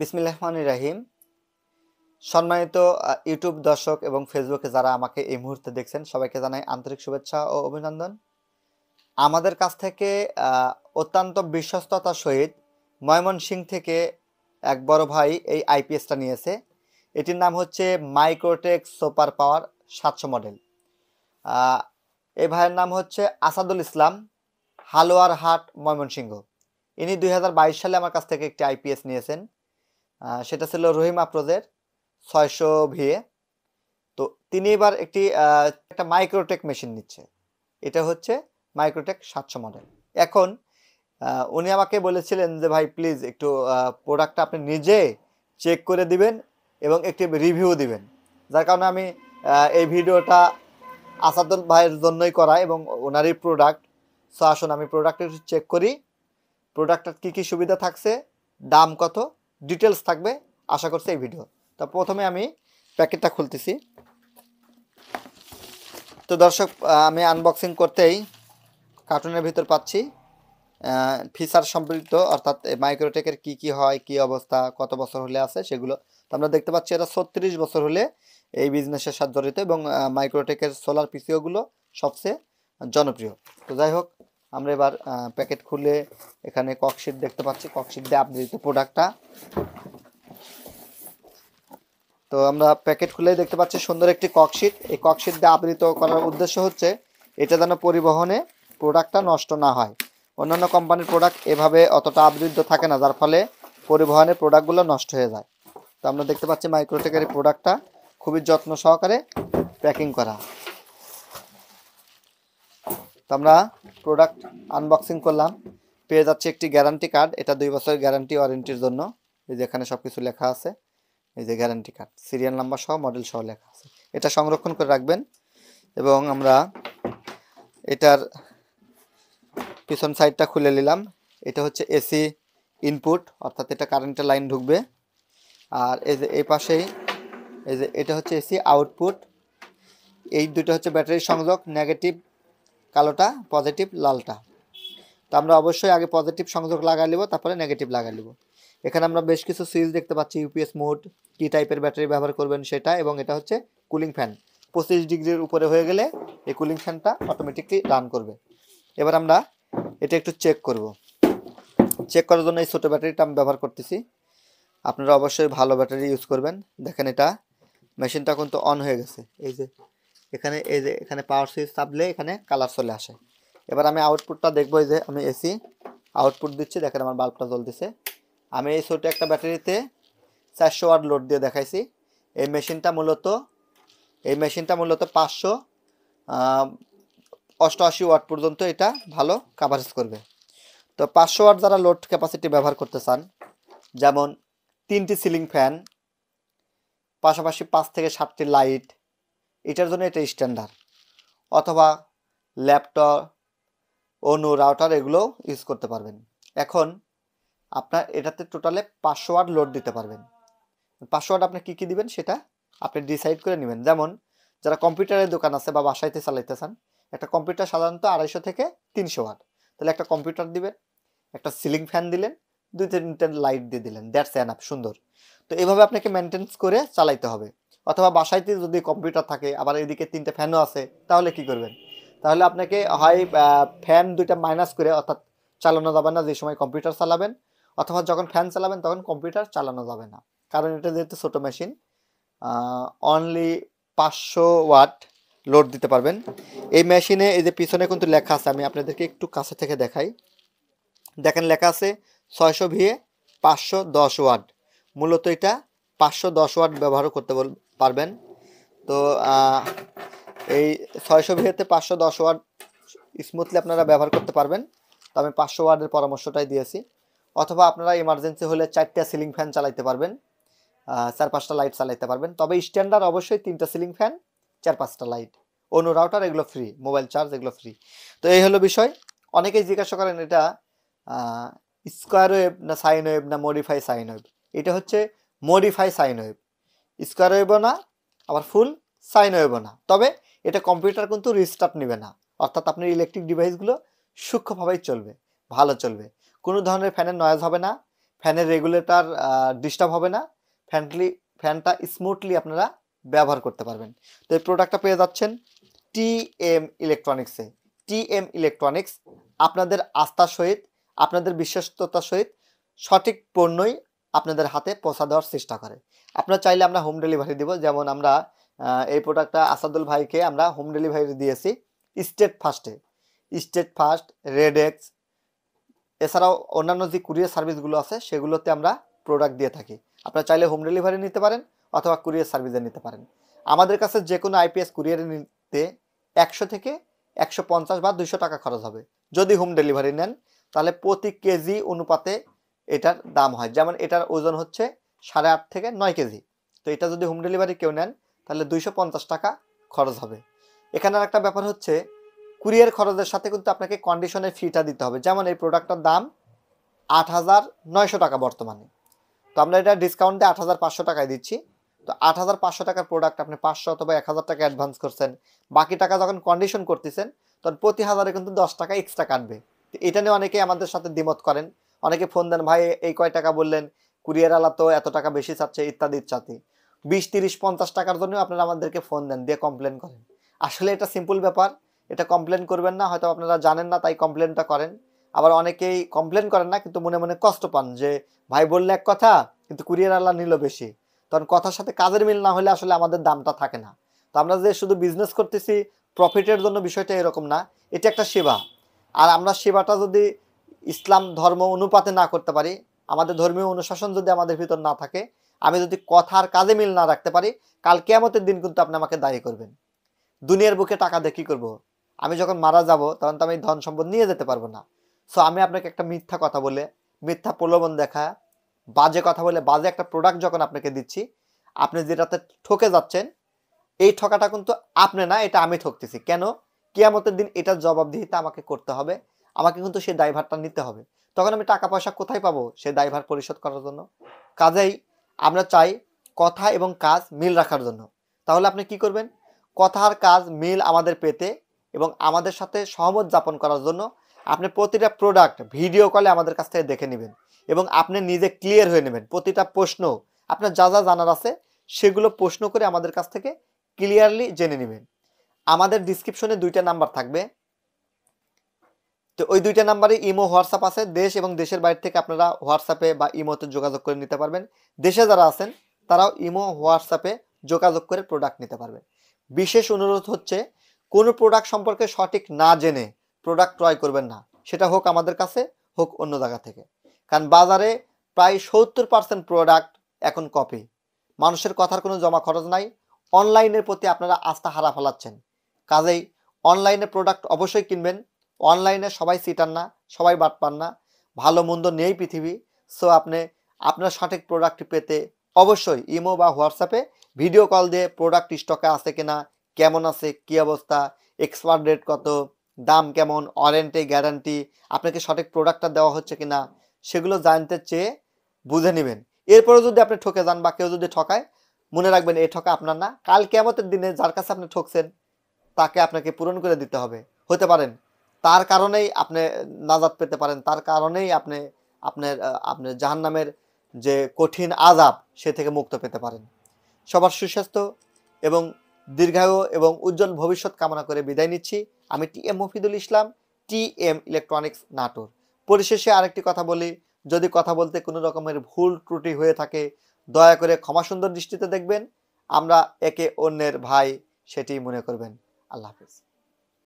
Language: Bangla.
বিসমিল্লা রহমান রাহিম সম্মানিত ইউটিউব দর্শক এবং ফেসবুকে যারা আমাকে এই মুহূর্তে দেখছেন সবাইকে জানাই আন্তরিক শুভেচ্ছা ও অভিনন্দন আমাদের কাছ থেকে অত্যন্ত বিশ্বস্ততার সহিত ময়মনসিং থেকে এক বড় ভাই এই আইপিএসটা নিয়েছে এটির নাম হচ্ছে মাইক্রোটেক সুপার পাওয়ার সাতশো মডেল এই ভাইয়ের নাম হচ্ছে আসাদুল ইসলাম হালোয়ার হাট ময়মনসিংহ ইনি দুই সালে আমার কাছ থেকে একটি আইপিএস নিয়েছেন সেটা ছিল রহিম আফরোজের ছয়শো ভিএ তো তিনি এবার একটি একটা মাইক্রোটেক মেশিন নিচ্ছে এটা হচ্ছে মাইক্রোটেক সাতশো মডেল এখন উনি আমাকে বলেছিলেন যে ভাই প্লিজ একটু প্রোডাক্টটা আপনি নিজে চেক করে দিবেন এবং একটি রিভিউ দিবেন যার কারণে আমি এই ভিডিওটা আসাদুল ভাইয়ের জন্যই করা এবং ওনারই প্রোডাক্ট সো আসুন আমি প্রোডাক্টটা চেক করি প্রোডাক্টটার কী কী সুবিধা থাকছে দাম কত ডিটেলস থাকবে আশা করছি এই ভিডিও তো প্রথমে আমি প্যাকেটটা খুলতেছি তো দর্শক আমি আনবক্সিং করতেই কার্টুনের ভিতর পাচ্ছি ফিচার সম্পৃক্ত অর্থাৎ মাইক্রোটেকের কি কি হয় কি অবস্থা কত বছর হলে আছে সেগুলো তো আমরা দেখতে পাচ্ছি এটা ছত্রিশ বছর হলে এই বিজনেসের সাথে জড়িত এবং মাইক্রোটেকের সোলার পিসিওগুলো সবচেয়ে জনপ্রিয় তো যাই হোক আমরা এবার প্যাকেট খুলে এখানে ককশিট দেখতে পাচ্ছি ককশিট দিয়ে আপডেট প্রোডাক্টটা তো আমরা প্যাকেট খুলে দেখতে পাচ্ছি সুন্দর একটি ককশিট এই ককশিট দিয়ে আবৃত করার উদ্দেশ্য হচ্ছে এটা যেন পরিবহনে প্রোডাক্টটা নষ্ট না হয় অন্যান্য কোম্পানির প্রোডাক্ট এভাবে অতটা আবৃত থাকে না যার ফলে পরিবহনের প্রোডাক্টগুলো নষ্ট হয়ে যায় তো আমরা দেখতে পাচ্ছি মাইক্রোটেকের এই প্রোডাক্টটা খুবই যত্ন সহকারে প্যাকিং করা তো আমরা প্রোডাক্ট আনবক্সিং করলাম পেয়ে যাচ্ছে একটি গ্যারান্টি কার্ড এটা দুই বছরের গ্যারান্টি ওয়ারেন্টির জন্য এই যে এখানে সব কিছু লেখা আছে এই যে গ্যারান্টি কার্ড সিরিয়াল নাম্বার সহ মডেল সহ লেখা আছে এটা সংরক্ষণ করে রাখবেন এবং আমরা এটার পিছন সাইডটা খুলে নিলাম এটা হচ্ছে এসি ইনপুট অর্থাৎ এটা কারেন্টের লাইন ঢুকবে আর এই যে এই পাশেই এই যে এটা হচ্ছে এসি আউটপুট এই দুটো হচ্ছে ব্যাটারি সংযোগ নেগেটিভ কালোটা পজিটিভ লালটা তো আমরা অবশ্যই আগে পজিটিভ সংযোগ লাগাই নেব তারপরে নেগেটিভ লাগাই নেব এখানে আমরা বেশ কিছু সুইচ দেখতে পাচ্ছি ইউপিএস মোড কী টাইপের ব্যাটারি ব্যবহার করবেন সেটা এবং এটা হচ্ছে কুলিং ফ্যান পঁচিশ ডিগ্রির উপরে হয়ে গেলে এই কুলিং ফ্যানটা অটোমেটিকলি রান করবে এবার আমরা এটা একটু চেক করব চেক করার জন্য এই ছোটো ব্যাটারিটা আমি ব্যবহার করতেছি আপনারা অবশ্যই ভালো ব্যাটারি ইউজ করবেন দেখেন এটা মেশিনটা কিন্তু অন হয়ে গেছে এই যে এখানে এই যে এখানে পাওয়ার সুইচ চাপলে এখানে কালার চলে আসে এবার আমি আউটপুটটা দেখবো যে আমি এসি আউটপুট দিচ্ছি দেখেন আমার বাল্বটা জ্বলতেছে আমি এই ছোটো একটা ব্যাটারিতে চারশো ওয়াট লোড দিয়ে দেখাইছি এই মেশিনটা মূলত এই মেশিনটা মূলত পাঁচশো অষ্টআশি ওয়াট পর্যন্ত এটা ভালো কাভারেজ করবে তো পাঁচশো ওয়াট যারা লোড ক্যাপাসিটি ব্যবহার করতে চান যেমন তিনটি সিলিং ফ্যান পাশাপাশি পাঁচ থেকে সাতটি লাইট এটার জন্য এটা স্ট্যান্ডার্ড অথবা ল্যাপটপ অনু রাউটার এগুলো ইউজ করতে পারবেন এখন আপনার এটাতে টোটালে পাসওয়ার্ড লোড দিতে পারবেন পাসওয়ার্ড আপনি কী কী দিবেন সেটা আপনি ডিসাইড করে নেবেন যেমন যারা কম্পিউটারের দোকান আছে বা বাসাইতে চালাইতে চান একটা কম্পিউটার সাধারণত আড়াইশো থেকে তিনশো ওয়াট তাহলে একটা কম্পিউটার দিবেন একটা সিলিং ফ্যান দিলেন দুই তিনটে লাইট দিয়ে দিলেন দ্যাটস অ্যান আপ সুন্দর তো এভাবে আপনাকে মেনটেন্স করে চালাইতে হবে অথবা বাসাইতে যদি কম্পিউটার থাকে আবার এদিকে তিনটে ফ্যানও আছে তাহলে কি করবেন তাহলে আপনাকে হয় ফ্যান দুইটা মাইনাস করে অর্থাৎ চালানো যাবে না যে সময় কম্পিউটার চালাবেন অথবা যখন ফ্যান চালাবেন তখন কম্পিউটার চালানো যাবে না কারণ এটা যেহেতু ছোটো মেশিন অনলি পাঁচশো ওয়াট লোড দিতে পারবেন এই মেশিনে এই যে পিছনে কিন্তু লেখা আছে আমি আপনাদেরকে একটু কাছে থেকে দেখাই দেখেন লেখা আছে ছয়শো ভিএ পাঁচশো দশ ওয়াট মূলত এটা পাঁচশো দশ ওয়াট ব্যবহারও করতে বল পারবেন তো এই ছয়শো ভিএতে পাঁচশো দশ ওয়ার্ড স্মুথলি আপনারা ব্যবহার করতে পারবেন তো আমি পাঁচশো ওয়ার্ডের পরামর্শটাই দিয়েছি অথবা আপনারা ইমার্জেন্সি হলে চারটা সিলিং ফ্যান চালাইতে পারবেন চার পাঁচটা লাইট চালাইতে পারবেন তবে স্ট্যান্ডার্ড অবশ্যই তিনটা সিলিং ফ্যান চার পাঁচটা লাইট অন্য রাউটার এগুলো ফ্রি মোবাইল চার্জ এগুলো ফ্রি তো এই হলো বিষয় অনেকেই জিজ্ঞাসা করেন এটা স্কোয়ার ওয়েব না সাইন ওয়েব না মডিফাই সাইন ওয়েব এটা হচ্ছে মডিফাই সাইন ওয়েব স্কোয়ার হইব না আবার ফুল সাইন হইব না তবে এটা কম্পিউটার কিন্তু রিস্টার্ট নেবে না অর্থাৎ আপনার ইলেকট্রিক ডিভাইসগুলো সূক্ষ্মভাবেই চলবে ভালো চলবে কোনো ধরনের ফ্যানের নয়েজ হবে না ফ্যানের রেগুলেটার ডিস্টার্ব হবে না ফ্যানলি ফ্যানটা স্মুথলি আপনারা ব্যবহার করতে পারবেন তো এই প্রোডাক্টটা পেয়ে যাচ্ছেন টি এম ইলেকট্রনিক্সে টি এম ইলেকট্রনিক্স আপনাদের আস্থার সহিত আপনাদের বিশ্বস্ততার সহিত সঠিক পণ্যই আপনাদের হাতে পৌঁছা দেওয়ার চেষ্টা করে আপনারা চাইলে আমরা হোম ডেলিভারি দিব যেমন আমরা এই প্রোডাক্টটা আসাদুল ভাইকে আমরা হোম ডেলিভারি দিয়েছি স্টেট ফার্স্টে স্টেট ফার্স্ট রেডেক্স এছাড়াও অন্যান্য যে কুরিয়ার সার্ভিসগুলো আছে সেগুলোতে আমরা প্রোডাক্ট দিয়ে থাকি আপনারা চাইলে হোম ডেলিভারি নিতে পারেন অথবা কুরিয়ার সার্ভিসে নিতে পারেন আমাদের কাছে যে কোনো আইপিএস কুরিয়ারে নিতে একশো থেকে একশো পঞ্চাশ বা দুইশো টাকা খরচ হবে যদি হোম ডেলিভারি নেন তাহলে প্রতি কেজি অনুপাতে এটার দাম হয় যেমন এটার ওজন হচ্ছে সাড়ে আট থেকে নয় কেজি তো এটা যদি হোম ডেলিভারি কেউ নেন তাহলে দুইশো পঞ্চাশ টাকা খরচ হবে এখানে একটা ব্যাপার হচ্ছে কুরিয়ার খরচের সাথে কিন্তু আপনাকে কন্ডিশনের ফিটা দিতে হবে যেমন এই প্রোডাক্টটার দাম আট হাজার নয়শো টাকা বর্তমানে তো আমরা এটা ডিসকাউন্ট দিয়ে আট হাজার পাঁচশো টাকায় দিচ্ছি তো আট হাজার পাঁচশো টাকার প্রোডাক্ট আপনি পাঁচশো অথবা এক হাজার টাকা অ্যাডভান্স করছেন বাকি টাকা যখন কন্ডিশন করতেছেন তখন প্রতি হাজারে কিন্তু দশ টাকা এক্সট্রা কাটবে তো এটা নিয়ে অনেকেই আমাদের সাথে দ্বিমত করেন অনেকে ফোন দেন ভাই এই কয় টাকা বললেন কুরিয়ারওয়ালা তো এত টাকা বেশি চাচ্ছে ইত্যাদি ইত্যাদি বিশ তিরিশ পঞ্চাশ টাকার জন্য আপনারা আমাদেরকে ফোন দেন দিয়ে কমপ্লেন করেন আসলে এটা সিম্পল ব্যাপার এটা কমপ্লেন করবেন না হয়তো আপনারা জানেন না তাই কমপ্লেনটা করেন আবার অনেকেই কমপ্লেন করেন না কিন্তু মনে মনে কষ্ট পান যে ভাই বললে এক কথা কিন্তু কুরিয়ারওয়ালা নিল বেশি তখন কথার সাথে কাজের মিল না হলে আসলে আমাদের দামটা থাকে না তো আমরা যে শুধু বিজনেস করতেছি প্রফিটের জন্য বিষয়টা এরকম না এটা একটা সেবা আর আমরা সেবাটা যদি ইসলাম ধর্ম অনুপাতে না করতে পারি আমাদের ধর্মীয় অনুশাসন যদি আমাদের ভিতর না থাকে আমি যদি কথার কাজে মিল না রাখতে পারি কাল কেয়ামতের দিন কিন্তু আপনি আমাকে দায়ী করবেন দুনিয়ার বুকে টাকা দিয়ে কী করবো আমি যখন মারা যাব তখন তো আমি ধন সম্পদ নিয়ে যেতে পারবো না সো আমি আপনাকে একটা মিথ্যা কথা বলে মিথ্যা প্রলোভন দেখা বাজে কথা বলে বাজে একটা প্রোডাক্ট যখন আপনাকে দিচ্ছি আপনি যেটাতে ঠকে যাচ্ছেন এই ঠকাটা কিন্তু আপনি না এটা আমি ঠকতেছি কেন কেয়ামতের দিন এটার জবাবদিহিতা আমাকে করতে হবে আমাকে কিন্তু সেই দায়ভারটা নিতে হবে তখন আমি টাকা পয়সা কোথায় পাবো সেই দায়ভার পরিশোধ করার জন্য কাজেই আমরা চাই কথা এবং কাজ মিল রাখার জন্য তাহলে আপনি কি করবেন কথার কাজ মিল আমাদের পেতে এবং আমাদের সাথে সহমত যাপন করার জন্য আপনি প্রতিটা প্রোডাক্ট ভিডিও কলে আমাদের কাছ থেকে দেখে নেবেন এবং আপনি নিজে ক্লিয়ার হয়ে নেবেন প্রতিটা প্রশ্ন আপনার যা যা জানার আছে সেগুলো প্রশ্ন করে আমাদের কাছ থেকে ক্লিয়ারলি জেনে নেবেন আমাদের ডিসক্রিপশনে দুইটা নাম্বার থাকবে তো ওই দুইটা নাম্বারে ইমো হোয়াটসঅ্যাপ আছে দেশ এবং দেশের বাইরে থেকে আপনারা হোয়াটসঅ্যাপে বা ইমোতে যোগাযোগ করে নিতে পারবেন দেশে যারা আছেন তারাও ইমো হোয়াটসঅ্যাপে যোগাযোগ করে প্রোডাক্ট নিতে পারবেন বিশেষ অনুরোধ হচ্ছে কোনো প্রোডাক্ট সম্পর্কে সঠিক না জেনে প্রোডাক্ট ক্রয় করবেন না সেটা হোক আমাদের কাছে হোক অন্য জায়গা থেকে কারণ বাজারে প্রায় সত্তর পার্সেন্ট প্রোডাক্ট এখন কপি মানুষের কথার কোনো জমা খরচ নাই অনলাইনের প্রতি আপনারা আস্থা হারা ফেলাচ্ছেন কাজেই অনলাইনে প্রোডাক্ট অবশ্যই কিনবেন অনলাইনে সবাই সিটার না সবাই বাট পান না ভালো মন্দ নেই পৃথিবী সো আপনি আপনার সঠিক প্রোডাক্ট পেতে অবশ্যই ইমো বা হোয়াটসঅ্যাপে ভিডিও কল দিয়ে প্রোডাক্ট স্টকে আছে কিনা কেমন আছে কী অবস্থা এক্সপায়ার ডেট কত দাম কেমন ওয়ারেন্টি গ্যারান্টি আপনাকে সঠিক প্রোডাক্টটা দেওয়া হচ্ছে কিনা সেগুলো জানতে চেয়ে বুঝে নেবেন এরপরে যদি আপনি ঠকে যান বা কেউ যদি ঠকায় মনে রাখবেন এই ঠকা আপনার না কাল কেমতের দিনে যার কাছে আপনি ঠকছেন তাকে আপনাকে পূরণ করে দিতে হবে হতে পারেন তার কারণেই আপনি নাজাদ পেতে পারেন তার কারণেই আপনি আপনার আপনার জাহান নামের যে কঠিন আজাব সে থেকে মুক্ত পেতে পারেন সবার সুস্বাস্থ্য এবং দীর্ঘায়ু এবং উজ্জ্বল ভবিষ্যৎ কামনা করে বিদায় নিচ্ছি আমি T M Mofidul Islam T M electronics Natore পরিশেষে আরেকটি কথা বলি যদি কথা বলতে কোনো রকমের ভুল ত্রুটি হয়ে থাকে দয়া করে ক্ষমা সুন্দর দৃষ্টিতে দেখবেন আমরা একে অন্যের ভাই সেটি মনে করবেন আল্লাহ হাফিজ